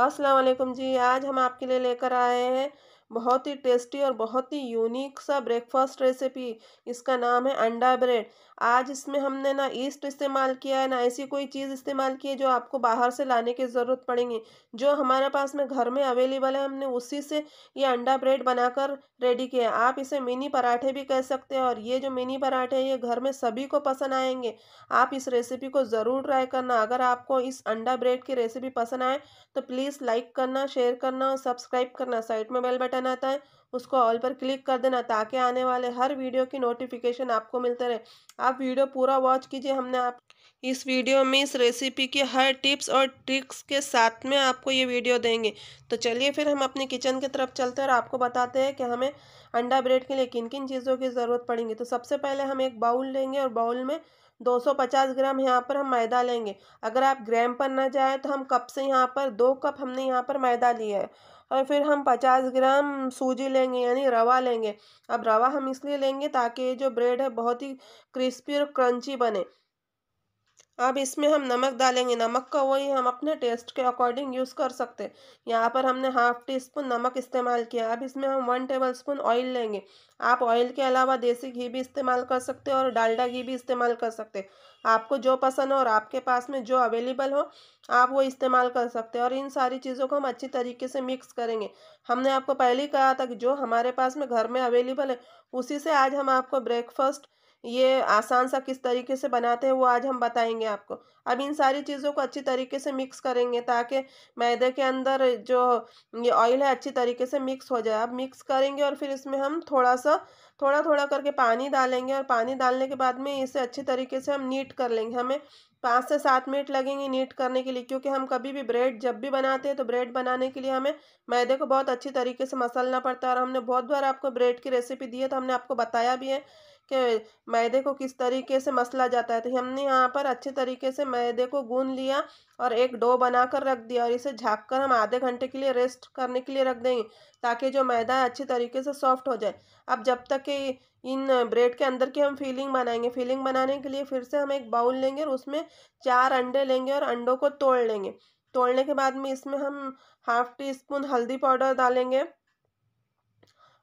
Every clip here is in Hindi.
अस्सलाम वालेकुम जी आज हम आपके लिए लेकर आए हैं बहुत ही टेस्टी और बहुत ही यूनिक सा ब्रेकफास्ट रेसिपी इसका नाम है अंडा ब्रेड आज इसमें हमने ना ईस्ट इस्तेमाल किया है ना ऐसी कोई चीज़ इस्तेमाल की है जो आपको बाहर से लाने की ज़रूरत पड़ेगी जो हमारे पास में घर में अवेलेबल है हमने उसी से ये अंडा ब्रेड बनाकर रेडी किया है आप इसे मिनी पराठे भी कह सकते हैं और ये जो मिनी पराठे हैं ये घर में सभी को पसंद आएंगे आप इस रेसिपी को ज़रूर ट्राई करना अगर आपको इस अंडा ब्रेड की रेसिपी पसंद आए तो प्लीज़ लाइक करना शेयर करना और सब्सक्राइब करना साइड में बेल बटन बटन आता है उसको ऑल पर क्लिक कर देना ताकि आने वाले हर वीडियो की नोटिफिकेशन आपको मिलते रहे आप वीडियो पूरा वॉच कीजिए हमने आप इस वीडियो में इस रेसिपी की हर टिप्स और ट्रिक्स के साथ में आपको ये वीडियो देंगे तो चलिए फिर हम अपने किचन की तरफ चलते हैं और आपको बताते हैं कि हमें अंडा ब्रेड के लिए किन किन चीज़ों की ज़रूरत पड़ेंगी तो सबसे पहले हम एक बाउल लेंगे और बाउल में 250 ग्राम यहाँ पर हम मैदा लेंगे अगर आप ग्राम पर ना जाए तो हम कप से यहाँ पर दो कप हमने यहाँ पर मैदा लिया है और फिर हम पचास ग्राम सूजी लेंगे यानी रवा लेंगे अब रवा हम इसलिए लेंगे ताकि ये जो ब्रेड है बहुत ही क्रिस्पी और क्रंची बने अब इसमें हम नमक डालेंगे नमक का वही हम अपने टेस्ट के अकॉर्डिंग यूज़ कर सकते हैं यहाँ पर हमने हाफ टी स्पून नमक इस्तेमाल किया अब इसमें हम वन टेबल स्पून ऑयल लेंगे आप ऑयल के अलावा देसी घी भी इस्तेमाल कर सकते हो और डालडा घी भी इस्तेमाल कर सकते आपको जो पसंद हो और आपके पास में जो अवेलेबल हो आप वो इस्तेमाल कर सकते हैं और इन सारी चीज़ों को हम अच्छी तरीके से मिक्स करेंगे हमने आपको पहले ही कहा था कि जो हमारे पास में घर में अवेलेबल है उसी से आज हम आपको ब्रेकफास्ट ये आसान सा किस तरीके से बनाते हैं वो आज हम बताएंगे आपको अब इन सारी चीज़ों को अच्छी तरीके से मिक्स करेंगे ताकि मैदे के अंदर जो ये ऑयल है अच्छी तरीके से मिक्स हो जाए अब मिक्स करेंगे और फिर इसमें हम थोड़ा सा थोड़ा थोड़ा करके पानी डालेंगे और पानी डालने के बाद में इसे अच्छी तरीके से हम नीट कर लेंगे हमें पाँच से सात मिनट लगेंगे नीट करने के लिए क्योंकि हम कभी भी ब्रेड जब भी बनाते हैं तो ब्रेड बनाने के लिए हमें मैदे को बहुत अच्छी तरीके से मसलना पड़ता है और हमने बहुत बार आपको ब्रेड की रेसिपी दी है तो हमने आपको बताया भी है कि मैदे को किस तरीके से मसला जाता है तो हमने यहाँ पर अच्छे तरीके से मैदे को गून लिया और एक डो बना कर रख दिया और इसे झाँक कर हम आधे घंटे के लिए रेस्ट करने के लिए रख देंगे ताकि जो मैदा है अच्छे तरीके से सॉफ्ट हो जाए अब जब तक के इन ब्रेड के अंदर की हम फीलिंग बनाएंगे फीलिंग बनाने के लिए फिर से हम एक बाउल लेंगे और उसमें चार अंडे लेंगे और अंडों को तोड़ लेंगे तोड़ने के बाद में इसमें हम हाफ टी स्पून हल्दी पाउडर डालेंगे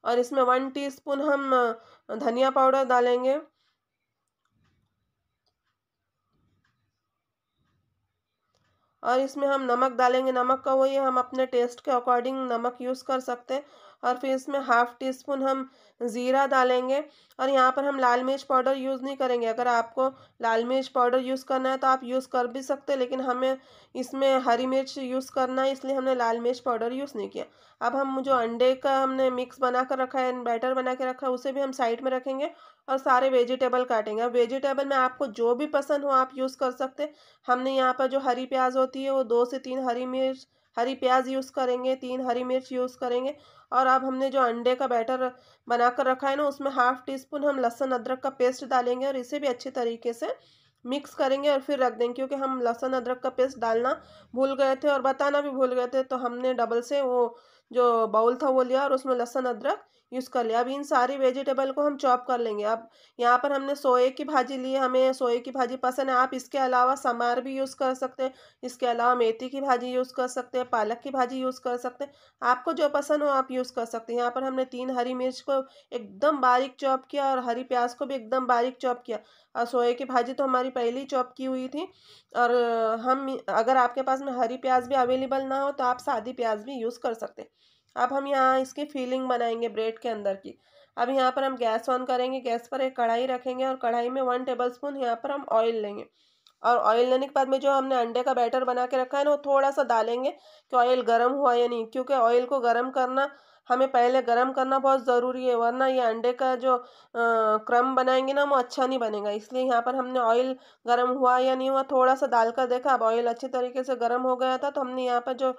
और इसमें वन टी स्पून हम धनिया पाउडर डालेंगे और इसमें हम नमक डालेंगे नमक का वही हम अपने टेस्ट के अकॉर्डिंग नमक यूज़ कर सकते हैं और फिर इसमें हाफ़ टी स्पून हम ज़ीरा डालेंगे और यहाँ पर हम लाल मिर्च पाउडर यूज़ नहीं करेंगे अगर आपको लाल मिर्च पाउडर यूज़ करना है तो आप यूज़ कर भी सकते लेकिन हमें इसमें हरी मिर्च यूज़ करना है इसलिए हमने लाल मिर्च पाउडर यूज़ नहीं किया अब हम जो अंडे का हमने मिक्स बना कर रखा है बैटर बना के रखा है उसे भी हम साइड में रखेंगे और सारे वेजिटेबल काटेंगे अब वेजिटेबल में आपको जो भी पसंद हो आप यूज़ कर सकते हमने यहाँ पर जो हरी प्याज होती है वो दो से तीन हरी मिर्च हरी प्याज यूज़ करेंगे तीन हरी मिर्च यूज़ करेंगे और अब हमने जो अंडे का बैटर बना कर रखा है ना उसमें हाफ़ टी स्पून हम लहसुन अदरक का पेस्ट डालेंगे और इसे भी अच्छे तरीके से मिक्स करेंगे और फिर रख देंगे क्योंकि हम लहसुन अदरक का पेस्ट डालना भूल गए थे और बताना भी भूल गए थे तो हमने डबल से वो जो बाउल था वो लिया और उसमें लहसुन अदरक यूज़ कर लिया अब इन सारी वेजिटेबल को हम चॉप कर लेंगे अब यहाँ पर हमने सोए की भाजी ली हमें सोए की भाजी पसंद है आप इसके अलावा समार भी यूज़ कर सकते हैं इसके अलावा मेथी की भाजी यूज़ कर सकते हैं पालक की भाजी यूज़ कर सकते हैं आपको जो पसंद हो आप यूज़ कर सकते हैं यहाँ पर हमने तीन हरी मिर्च को एकदम बारीक चॉप किया और हरी प्याज को भी एकदम बारीक चॉप किया और सोए की भाजी तो हमारी पहली चॉप की हुई थी और हम अगर आपके पास में हरी प्याज भी अवेलेबल ना हो तो आप सादी प्याज भी यूज़ कर सकते हैं अब हम यहाँ इसकी फीलिंग बनाएंगे ब्रेड के अंदर की अब यहाँ पर हम गैस ऑन करेंगे गैस पर एक कढ़ाई रखेंगे और कढ़ाई में वन टेबल स्पून यहाँ पर हम ऑयल लेंगे और ऑयल लेने के बाद में जो हमने अंडे का बैटर बना के रखा है ना वो थोड़ा सा डालेंगे कि ऑयल गर्म हुआ या नहीं क्योंकि ऑयल को गर्म करना हमें पहले गर्म करना बहुत ज़रूरी है वरना ये अंडे का जो क्रम बनाएंगे ना वो अच्छा नहीं बनेगा इसलिए यहाँ पर हमने ऑयल गर्म हुआ या नहीं हुआ थोड़ा सा डाल कर देखा अब ऑयल अच्छी तरीके से गर्म हो गया था तो हमने यहाँ पर जो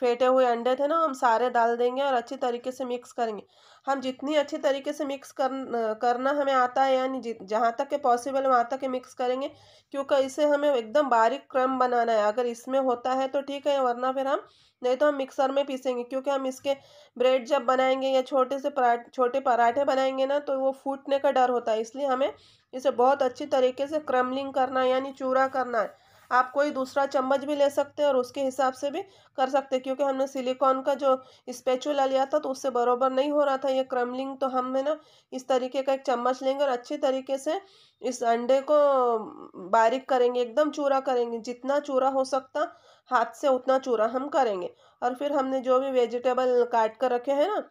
फेंटे हुए अंडे थे ना हम सारे डाल देंगे और अच्छी तरीके से मिक्स करेंगे हम जितनी अच्छी तरीके से मिक्स कर करना हमें आता है यानी जहाँ तक के पॉसिबल वहाँ तक के मिक्स करेंगे क्योंकि इसे हमें एकदम बारीक क्रम बनाना है अगर इसमें होता है तो ठीक है वरना फिर हम नहीं तो हम मिक्सर में पीसेंगे क्योंकि हम इसके ब्रेड जब बनाएंगे या छोटे से पराठे छोटे पराठे बनाएंगे ना तो वो फूटने का डर होता है इसलिए हमें इसे बहुत अच्छी तरीके से क्रमलिंग करना है यानी चूरा करना है आप कोई दूसरा चम्मच भी ले सकते हैं और उसके हिसाब से भी कर सकते हैं क्योंकि हमने सिलिकॉन का जो स्पेचुला लिया था तो उससे बरोबर नहीं हो रहा था ये क्रमलिंग तो हम है ना इस तरीके का एक चम्मच लेंगे और अच्छे तरीके से इस अंडे को बारीक करेंगे एकदम चूरा करेंगे जितना चूरा हो सकता हाथ से उतना चूरा हम करेंगे और फिर हमने जो भी वेजिटेबल काट कर रखे हैं ना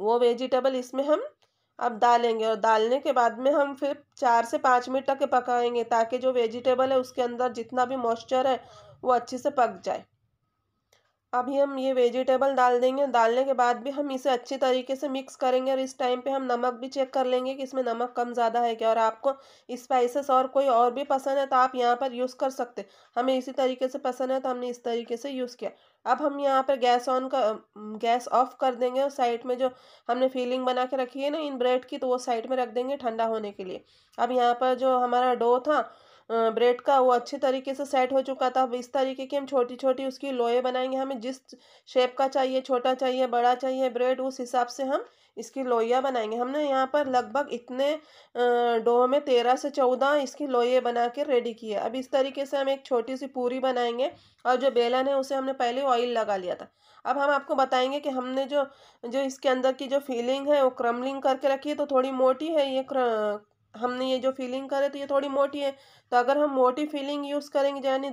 वो वेजिटेबल इसमें हम अब डालेंगे और डालने के बाद में हम फिर चार से पाँच मिनट तक पकाएंगे ताकि जो वेजिटेबल है उसके अंदर जितना भी मॉइस्चर है वो अच्छे से पक जाए अभी हम ये वेजिटेबल डाल देंगे डालने के बाद भी हम इसे अच्छे तरीके से मिक्स करेंगे और इस टाइम पे हम नमक भी चेक कर लेंगे कि इसमें नमक कम ज़्यादा है क्या और आपको स्पाइसेस और कोई और भी पसंद है तो आप यहाँ पर यूज़ कर सकते हमें इसी तरीके से पसंद है तो हमने इस तरीके से यूज़ किया अब हम यहाँ पर गैस ऑन का गैस ऑफ कर देंगे और साइड में जो हमने फीलिंग बना के रखी है ना इन ब्रेड की तो वो साइड में रख देंगे ठंडा होने के लिए अब यहाँ पर जो हमारा डो था ब्रेड का वो अच्छे तरीके से सेट हो चुका था अब इस तरीके की हम छोटी छोटी उसकी लोए बनाएंगे हमें जिस शेप का चाहिए छोटा चाहिए बड़ा चाहिए ब्रेड उस हिसाब से हम इसकी लोइयाँ बनाएंगे हमने यहाँ पर लगभग इतने डो में तेरह से चौदह इसकी लोइए बना के रेडी किए अब इस तरीके से हम एक छोटी सी पूरी बनाएंगे और जो बेलन है उसे हमने पहले ऑयल लगा लिया था अब हम आपको बताएंगे कि हमने जो जो इसके अंदर की जो फीलिंग है वो क्रमलिंग करके रखी है तो थोड़ी मोटी है ये हमने ये जो फीलिंग करे तो ये थोड़ी मोटी है तो अगर हम मोटी फीलिंग यूज़ करेंगे यानी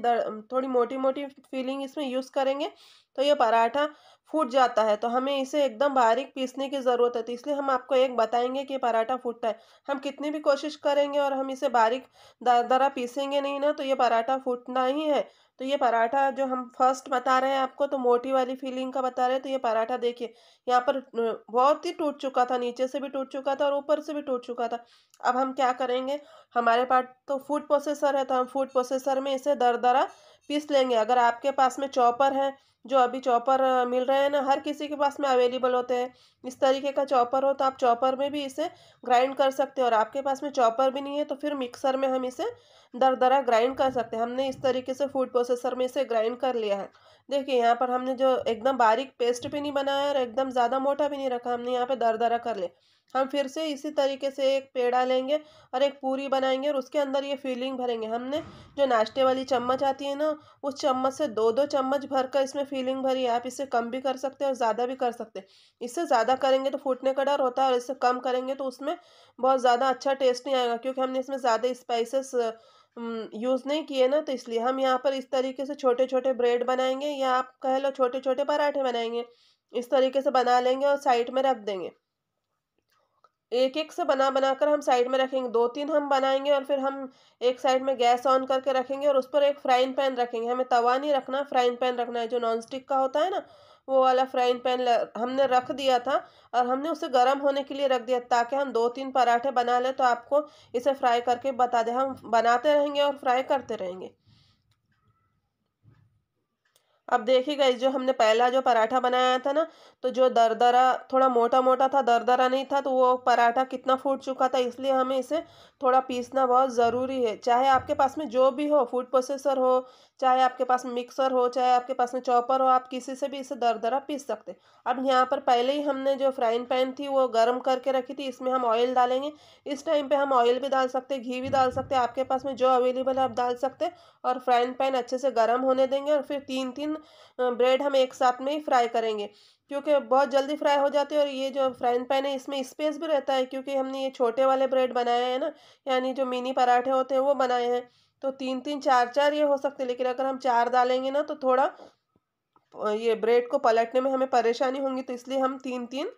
थोड़ी मोटी मोटी फीलिंग इसमें यूज़ करेंगे तो ये पराठा फूट जाता है तो हमें इसे एकदम बारीक पीसने की ज़रूरत है तो इसलिए हम आपको एक बताएंगे कि पराठा फूटता है हम कितनी भी कोशिश करेंगे और हम इसे बारीक दरा पीसेंगे नहीं ना तो ये पराठा फूटना ही है तो ये पराठा जो हम फर्स्ट बता रहे हैं आपको तो मोटी वाली फीलिंग का बता रहे हैं तो ये पराठा देखिए यहाँ पर बहुत ही टूट चुका था नीचे से भी टूट चुका था और ऊपर से भी टूट चुका था अब हम क्या करेंगे हमारे पास तो फूड प्रोसेसर है तो हम फूड प्रोसेसर में इसे दर दरा पीस लेंगे अगर आपके पास में चॉपर है जो अभी चॉपर मिल रहे हैं ना हर किसी के पास में अवेलेबल होते हैं इस तरीके का चॉपर हो तो आप चॉपर में भी इसे ग्राइंड कर सकते हो और आपके पास में चॉपर भी नहीं है तो फिर मिक्सर में हम इसे दर दरा ग्राइंड कर सकते हैं हमने इस तरीके से फूड प्रोसेसर में इसे ग्राइंड कर लिया है देखिए यहाँ पर हमने जो एकदम बारीक पेस्ट भी नहीं बनाया और एकदम ज़्यादा मोटा भी नहीं रखा हमने यहाँ पर दर दरा कर लिया हम फिर से इसी तरीके से एक पेड़ा लेंगे और एक पूरी बनाएंगे और उसके अंदर ये फीलिंग भरेंगे हमने जो नाश्ते वाली चम्मच आती है ना उस चम्मच से दो दो चम्मच भर कर इसमें फीलिंग भरी है आप इससे कम भी कर सकते हैं और ज़्यादा भी कर सकते हैं इससे ज़्यादा करेंगे तो फूटने का डर होता है और इससे कम करेंगे तो उसमें बहुत ज़्यादा अच्छा टेस्ट नहीं आएगा क्योंकि हमने इसमें ज़्यादा स्पाइसेस यूज़ नहीं किए ना तो इसलिए हम यहाँ पर इस तरीके से छोटे छोटे ब्रेड बनाएंगे या आप कह लो छोटे छोटे पराठे बनाएंगे इस तरीके से बना लेंगे और साइड में रख देंगे एक एक से बना बना कर हम साइड में रखेंगे दो तीन हम बनाएंगे और फिर हम एक साइड में गैस ऑन करके रखेंगे और उस पर एक फ्राइंग पैन रखेंगे हमें तवा नहीं रखना फ्राइंग पैन रखना है जो नॉन स्टिक का होता है ना वो वाला फ्राइंग पैन हमने रख दिया था और हमने उसे गर्म होने के लिए रख दिया ताकि हम दो तीन पराठे बना लें तो आपको इसे फ्राई करके बता दें हम बनाते रहेंगे और फ्राई करते रहेंगे अब देखिए गई जो हमने पहला जो पराठा बनाया था ना तो जो दरदरा थोड़ा मोटा मोटा था दरदरा नहीं था तो वो पराठा कितना फूट चुका था इसलिए हमें इसे थोड़ा पीसना बहुत ज़रूरी है चाहे आपके पास में जो भी हो फूड प्रोसेसर हो चाहे आपके पास में मिक्सर हो चाहे आपके पास में चॉपर हो आप किसी से भी इसे दरदरा पीस सकते अब यहाँ पर पहले ही हमने जो फ्राइंग पैन थी वो गर्म करके रखी थी इसमें हम ऑयल डालेंगे इस टाइम पर हम ऑयल भी डाल सकते घी भी डाल सकते आपके पास में जो अवेलेबल है आप डाल सकते और फ्राइंग पैन अच्छे से गर्म होने देंगे और फिर तीन तीन ब्रेड हम एक साथ में ही फ्राई करेंगे क्योंकि बहुत जल्दी फ्राई हो जाते हैं और ये जो फ्राइंग पैन है इसमें स्पेस भी रहता है क्योंकि हमने ये छोटे वाले ब्रेड बनाए हैं ना यानी जो मिनी पराठे होते हैं वो बनाए हैं तो तीन तीन चार चार ये हो सकते हैं लेकिन अगर हम चार डालेंगे ना तो थोड़ा ये ब्रेड को पलटने में हमें परेशानी होंगी तो इसलिए हम तीन तीन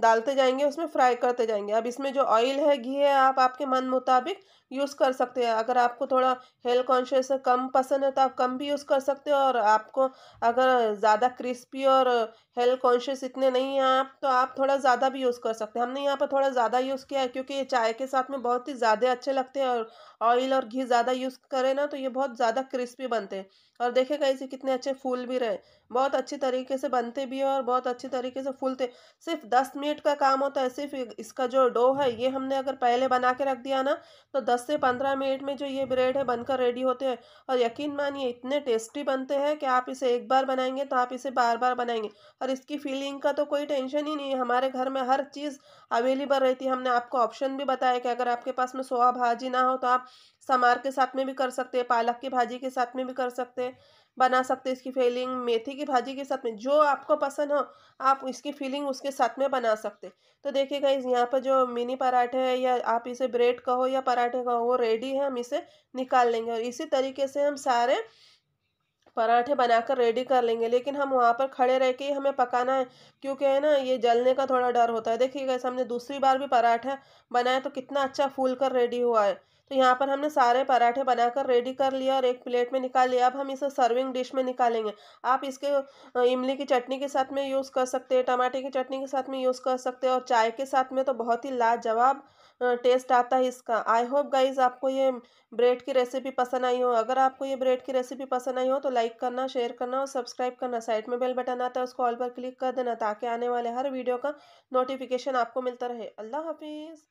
डालते जाएंगे उसमें फ्राई करते जाएंगे अब इसमें जो ऑयल है घी है आप आपके मन मुताबिक यूज़ कर सकते हैं अगर आपको थोड़ा हेल्थ कॉन्शियस कम पसंद है तो आप कम भी यूज़ कर सकते हो और आपको अगर ज़्यादा क्रिस्पी और हेल्थ कॉन्शियस इतने नहीं हैं आप तो आप थोड़ा ज़्यादा भी यूज़ कर सकते हैं हमने यहाँ पर थोड़ा ज़्यादा यूज़ किया है क्योंकि ये चाय के साथ में बहुत ही ज़्यादा अच्छे लगते हैं और ऑयल और घी ज़्यादा यूज़ करें ना तो ये बहुत ज़्यादा क्रिस्पी बनते हैं और देखेगा इसे कितने अच्छे फूल भी रहे बहुत अच्छी तरीके से बनते भी है और बहुत अच्छी तरीके से फूलते सिर्फ दस मिनट का काम होता है सिर्फ इसका जो डो है ये हमने अगर पहले बना के रख दिया ना तो दस दस से पंद्रह मिनट में जो ये ब्रेड है बनकर रेडी होते हैं और यकीन मानिए इतने टेस्टी बनते हैं कि आप इसे एक बार बनाएंगे तो आप इसे बार बार बनाएंगे और इसकी फीलिंग का तो कोई टेंशन ही नहीं है हमारे घर में हर चीज़ अवेलेबल रहती है हमने आपको ऑप्शन भी बताया कि अगर आपके पास में सोआ भाजी ना हो तो आप समार के साथ में भी कर सकते हैं पालक की भाजी के साथ में भी कर सकते हैं बना सकते हो इसकी फीलिंग मेथी की भाजी के साथ में जो आपको पसंद हो आप इसकी फीलिंग उसके साथ में बना सकते तो देखिएगा इस यहाँ पर जो मिनी पराठे है या आप इसे ब्रेड कहो या पराठे कहो वो रेडी है हम इसे निकाल लेंगे और इसी तरीके से हम सारे पराठे बनाकर रेडी कर लेंगे लेकिन हम वहाँ पर खड़े रह के ही हमें पकाना है क्योंकि है ना ये जलने का थोड़ा डर होता है देखिएगा हमने दूसरी बार भी पराठा बनाया तो कितना अच्छा फूल कर रेडी हुआ है तो यहाँ पर हमने सारे पराठे बनाकर रेडी कर लिया और एक प्लेट में निकाल लिया अब हम इसे सर्विंग डिश में निकालेंगे आप इसके इमली की चटनी के साथ में यूज़ कर सकते हैं टमाटे की चटनी के साथ में यूज़ कर सकते हैं और चाय के साथ में तो बहुत ही लाजवाब टेस्ट आता है इसका आई होप गाइज आपको ये ब्रेड की रेसिपी पसंद आई हो अगर आपको ये ब्रेड की रेसिपी पसंद आई हो तो लाइक करना शेयर करना और सब्सक्राइब करना साइड में बेल बटन आता है उसको ऑल पर क्लिक कर देना ताकि आने वाले हर वीडियो का नोटिफिकेशन आपको मिलता रहे अल्लाह हाफिज़